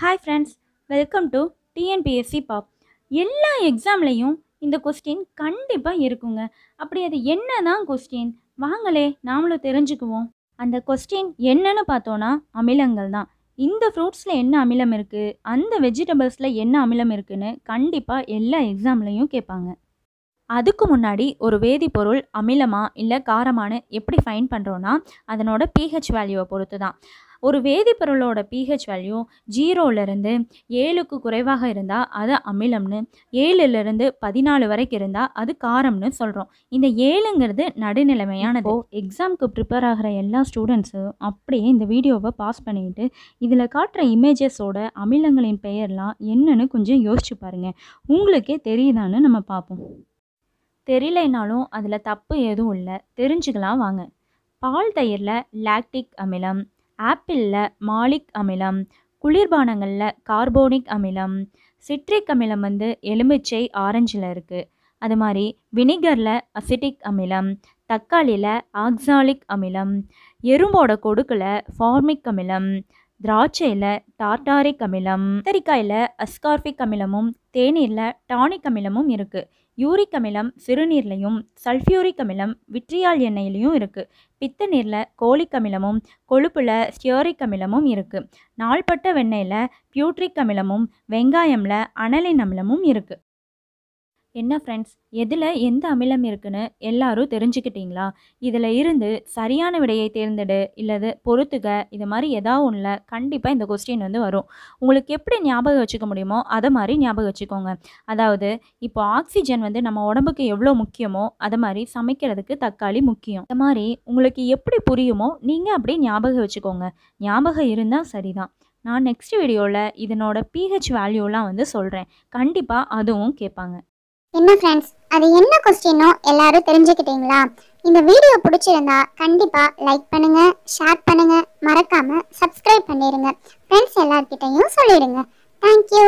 hi friends welcome to TNPSC பாப் எல்லா எக்ஸாம்லேயும் இந்த கொஸ்டின் கண்டிப்பாக இருக்குங்க அப்படி அது என்ன தான் கொஸ்டின் வாங்களே நாமளும் தெரிஞ்சுக்குவோம் அந்த கொஸ்டின் என்னன்னு பார்த்தோன்னா அமிலங்கள் தான் இந்த ஃப்ரூட்ஸில் என்ன அமிலம் இருக்குது அந்த வெஜிடபிள்ஸில் என்ன அமிலம் இருக்குதுன்னு கண்டிப்பாக எல்லா எக்ஸாம்லேயும் கேட்பாங்க அதுக்கு முன்னாடி ஒரு வேதிப்பொருள் அமிலமாக இல்லை காரமானு எப்படி ஃபைன் பண்ணுறோன்னா அதனோட பிஹெச் வேல்யூவை பொறுத்து தான் ஒரு வேதிப்பொருளோட பிஹெச் வேல்யூ ஜீரோலேருந்து ஏழுக்கு குறைவாக இருந்தால் அது அமிலம்னு ஏழுலேருந்து பதினாலு வரைக்கும் இருந்தால் அது காரம்னு சொல்கிறோம் இந்த ஏழுங்கிறது நடுநிலைமையானதோ எக்ஸாமுக்கு ப்ரிப்பேர் ஆகிற எல்லா ஸ்டூடெண்ட்ஸும் அப்படியே இந்த வீடியோவை பாஸ் பண்ணிவிட்டு இதில் காட்டுற இமேஜஸோட அமிலங்களின் பெயர்லாம் என்னன்னு கொஞ்சம் யோசிச்சு பாருங்கள் உங்களுக்கே தெரியுதான்னு நம்ம பார்ப்போம் தெரியலைனாலும் அதில் தப்பு எதுவும் இல்லை தெரிஞ்சுக்கலாம் வாங்க பால் தயிரில் லாக்டிக் அமிலம் ஆப்பிளில் மாலிக் அமிலம் குளிர்பானங்களில் கார்போனிக் அமிலம் சிட்ரிக் அமிலம் வந்து எலுமிச்சை ஆரஞ்சில் இருக்குது அது மாதிரி வினிகரில் அசிட்டிக் அமிலம் தக்காளியில் ஆக்சாலிக் அமிலம் எறும்போட கொடுக்கில் ஃபார்மிக் அமிலம் திராட்சையில் டார்டாரிக் அமிலம் கத்தரிக்காயில் அஸ்கார்பிக் அமிலமும் தேநீரில் டானிக் அமிலமும் இருக்குது யூரிக் அமிலம் சிறுநீர்லையும் சல்ஃபியூரிக் அமிலம் விட்ரியால் எண்ணெயிலையும் இருக்குது பித்த நீரில் கோழிக் அமிலமும் கொழுப்பில் ஸ்டியோரிக் அமிலமும் இருக்குது நாள்பட்ட வெண்ணெயில் பியூட்ரிக் அமிலமும் வெங்காயமில் அனலின் அமிலமும் இருக்குது என்ன ஃப்ரெண்ட்ஸ் எதில் எந்த அமிலம் இருக்குன்னு எல்லாரும் தெரிஞ்சுக்கிட்டீங்களா இதில் இருந்து சரியான விடையை தேர்ந்தெடு இல்லது பொறுத்துக இது மாதிரி ஏதாவது ஒன்றில் கண்டிப்பாக இந்த கொஸ்டின் வந்து வரும் உங்களுக்கு எப்படி ஞாபகம் வச்சுக்க முடியுமோ அதை மாதிரி ஞாபகம் வச்சுக்கோங்க அதாவது இப்போ ஆக்சிஜன் வந்து நம்ம உடம்புக்கு எவ்வளோ முக்கியமோ அதை மாதிரி சமைக்கிறதுக்கு தக்காளி முக்கியம் இந்த மாதிரி உங்களுக்கு எப்படி புரியுமோ நீங்கள் அப்படியே ஞாபகம் வச்சுக்கோங்க ஞாபகம் இருந்தால் சரிதான் நான் நெக்ஸ்ட் வீடியோவில் இதனோட பிஹெச் வேல்யூலாம் வந்து சொல்கிறேன் கண்டிப்பாக அதுவும் கேட்பாங்க என்ன ஃப்ரெண்ட்ஸ் அது என்ன கொஸ்டினோ எல்லாரும் தெரிஞ்சுக்கிட்டீங்களா இந்த வீடியோ பிடிச்சிருந்தா கண்டிப்பாக லைக் பண்ணுங்க ஷேர் பண்ணுங்க மறக்காம சப்ஸ்கிரைப் பண்ணிடுங்க ஃப்ரெண்ட்ஸ் எல்லார்கிட்டையும் சொல்லிடுங்க தேங்க்யூ